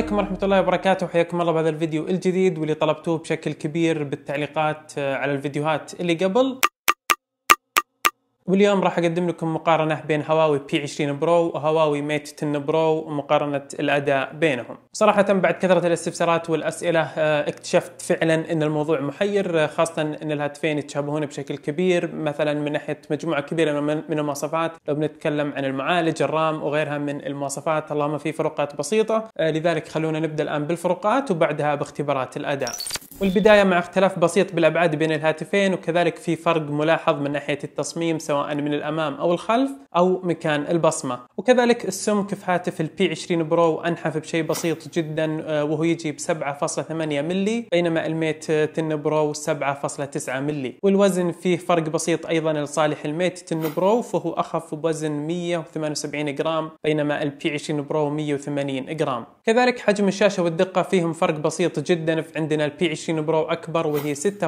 عليكم ورحمة الله وبركاته وحياكم الله بهذا الفيديو الجديد واللي طلبتوه بشكل كبير بالتعليقات على الفيديوهات اللي قبل واليوم راح اقدم لكم مقارنه بين هواوي بي 20 برو وهواوي ميت 10 برو ومقارنه الاداء بينهم. صراحه بعد كثره الاستفسارات والاسئله آه، اكتشفت فعلا ان الموضوع محير آه، خاصه ان الهاتفين يتشابهون بشكل كبير مثلا من ناحيه مجموعه كبيره من المواصفات لو بنتكلم عن المعالج الرام وغيرها من المواصفات اللهم في فروقات بسيطه آه، لذلك خلونا نبدا الان بالفروقات وبعدها باختبارات الاداء. والبداية مع اختلاف بسيط بالأبعاد بين الهاتفين وكذلك في فرق ملاحظ من ناحية التصميم سواء من الأمام أو الخلف أو مكان البصمة وكذلك السمك في هاتف البي 20 برو أنحف بشيء بسيط جدا آه، وهو يجي ب 7.8 ملي بينما الميت 10 آه، برو 7.9 ملي والوزن فيه فرق بسيط أيضا لصالح الميت 10 برو فهو أخف بوزن 178 جرام بينما البي 20 برو 180 جرام كذلك حجم الشاشة والدقة فيهم فرق بسيط جدا عندنا البي 20 20 برو اكبر وهي 6.1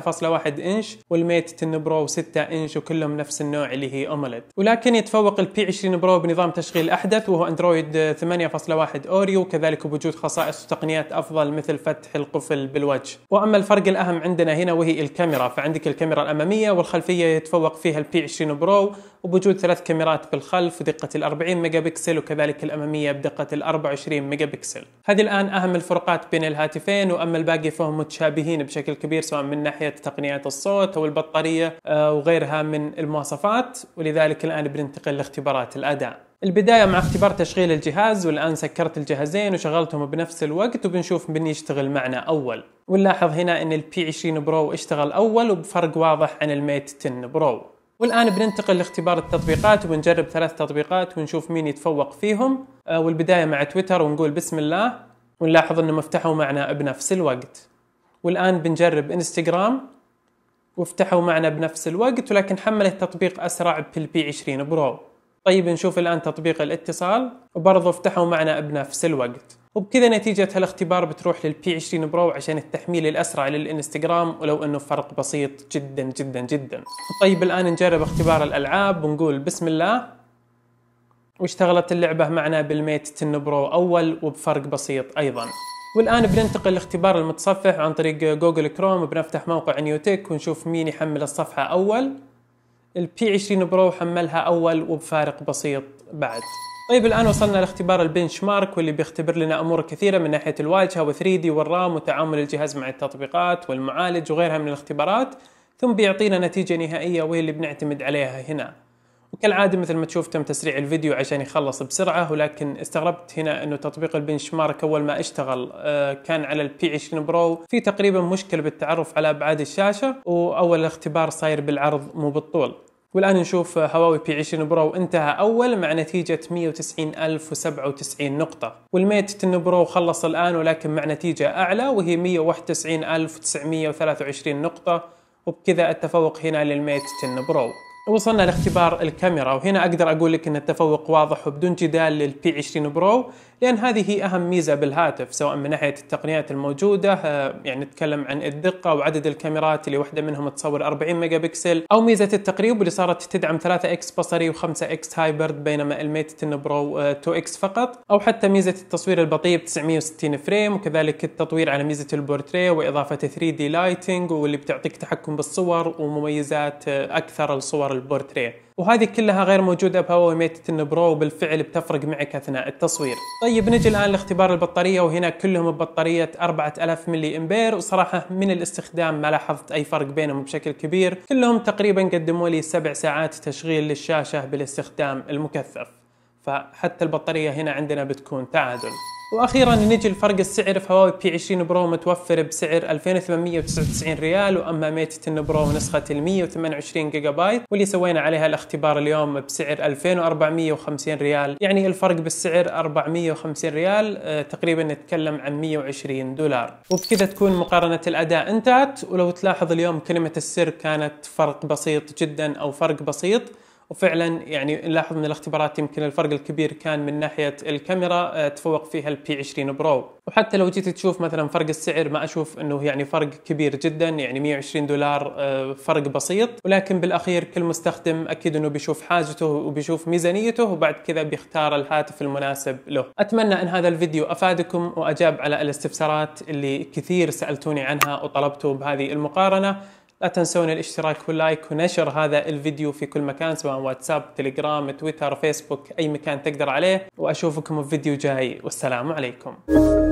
انش والميت 10 برو 6 انش وكلهم نفس النوع اللي هي اوموليد ولكن يتفوق البي 20 برو بنظام تشغيل احدث وهو اندرويد 8.1 اوريو وكذلك بوجود خصائص وتقنيات افضل مثل فتح القفل بالوجه واما الفرق الاهم عندنا هنا وهي الكاميرا فعندك الكاميرا الاماميه والخلفيه يتفوق فيها البي 20 برو وبوجود ثلاث كاميرات بالخلف ودقه ال 40 ميجا بكسل وكذلك الاماميه بدقه ال 24 ميجا بكسل هذه الان اهم الفروقات بين الهاتفين واما الباقي فهم متشابهين مستفيدين بشكل كبير سواء من ناحيه تقنيات الصوت او البطاريه آه، وغيرها من المواصفات ولذلك الان بننتقل لاختبارات الاداء. البدايه مع اختبار تشغيل الجهاز والان سكرت الجهازين وشغلتهم بنفس الوقت وبنشوف من يشتغل معنا اول. ونلاحظ هنا ان البي 20 برو اشتغل اول وبفرق واضح عن الميت 10 برو. والان بننتقل لاختبار التطبيقات وبنجرب ثلاث تطبيقات ونشوف مين يتفوق فيهم آه، والبدايه مع تويتر ونقول بسم الله ونلاحظ انه مفتحوا معنا بنفس الوقت والآن بنجرب انستغرام وافتحوا معنا بنفس الوقت ولكن حمل التطبيق أسرع بالبي 20 برو طيب نشوف الآن تطبيق الاتصال وبرضه افتحوا معنا بنفس الوقت وبكذا نتيجة هالاختبار بتروح للبي 20 برو عشان التحميل الأسرع للإنستغرام ولو أنه فرق بسيط جدا جدا جدا طيب الآن نجرب اختبار الألعاب ونقول بسم الله واشتغلت اللعبة معنا بالميت 10 برو أول وبفرق بسيط أيضا والان بننتقل لاختبار المتصفح عن طريق جوجل كروم بنفتح موقع نيوتك ونشوف مين يحمل الصفحه اول البي 20 برو حملها اول وبفارق بسيط بعد طيب الان وصلنا لاختبار البنش مارك واللي بيختبر لنا امور كثيره من ناحيه الواجهه و3 دي والرام وتعامل الجهاز مع التطبيقات والمعالج وغيرها من الاختبارات ثم بيعطينا نتيجه نهائيه وهي اللي بنعتمد عليها هنا وكالعاده مثل ما تشوف تم تسريع الفيديو عشان يخلص بسرعه ولكن استغربت هنا انه تطبيق البنش مارك اول ما اشتغل آه، كان على البي 20 برو في تقريبا مشكله بالتعرف على ابعاد الشاشه واول اختبار صاير بالعرض مو بالطول والآن نشوف هواوي بي 20 برو انتهى أول مع نتيجة 190097 نقطة والميت 10 برو خلص الآن ولكن مع نتيجة أعلى وهي 191923 نقطة وبكذا التفوق هنا للميت 10 برو وصلنا لاختبار الكاميرا وهنا اقدر اقول لك ان التفوق واضح وبدون جدال للبي 20 برو لان هذه هي اهم ميزه بالهاتف سواء من ناحيه التقنيات الموجوده آه، يعني نتكلم عن الدقه وعدد الكاميرات اللي واحده منهم تصور 40 ميجا بكسل او ميزه التقريب اللي صارت تدعم 3 اكس بصري و5 اكس هايبرد بينما الميت 10 برو 2 آه، اكس فقط او حتى ميزه التصوير البطيء ب 960 فريم وكذلك التطوير على ميزه البورتريه واضافه 3 دي لايتنج واللي بتعطيك تحكم بالصور ومميزات آه، اكثر للصور صور البورتريه وهذه كلها غير موجودة بهواوي ميت 10 برو وبالفعل بتفرق معك أثناء التصوير طيب نجي الآن لاختبار البطارية وهنا كلهم ببطارية 4000 ملي أمبير وصراحة من الاستخدام ما لاحظت أي فرق بينهم بشكل كبير كلهم تقريبا قدموا لي 7 ساعات تشغيل للشاشة بالاستخدام المكثف فحتى البطارية هنا عندنا بتكون تعادل واخيرا نجي لفرق السعر فهواوي بي 20 برو متوفر بسعر 2899 ريال واما ميت 10 برو نسخه ال 128 جيجا بايت واللي سوينا عليها الاختبار اليوم بسعر 2450 ريال يعني الفرق بالسعر 450 ريال آه، تقريبا نتكلم عن 120 دولار وبكذا تكون مقارنه الاداء انتهت ولو تلاحظ اليوم كلمه السر كانت فرق بسيط جدا او فرق بسيط وفعلا يعني نلاحظ من الاختبارات يمكن الفرق الكبير كان من ناحيه الكاميرا آه، تفوق فيها البي 20 برو وحتى لو جيت تشوف مثلا فرق السعر ما اشوف انه يعني فرق كبير جدا يعني 120 دولار آه، فرق بسيط ولكن بالاخير كل مستخدم اكيد انه بيشوف حاجته وبيشوف ميزانيته وبعد كذا بيختار الهاتف المناسب له اتمنى ان هذا الفيديو افادكم واجاب على الاستفسارات اللي كثير سالتوني عنها وطلبتوا بهذه المقارنه لا تنسون الاشتراك واللايك ونشر هذا الفيديو في كل مكان سواء واتساب تليجرام تويتر فيسبوك اي مكان تقدر عليه واشوفكم في فيديو جاي والسلام عليكم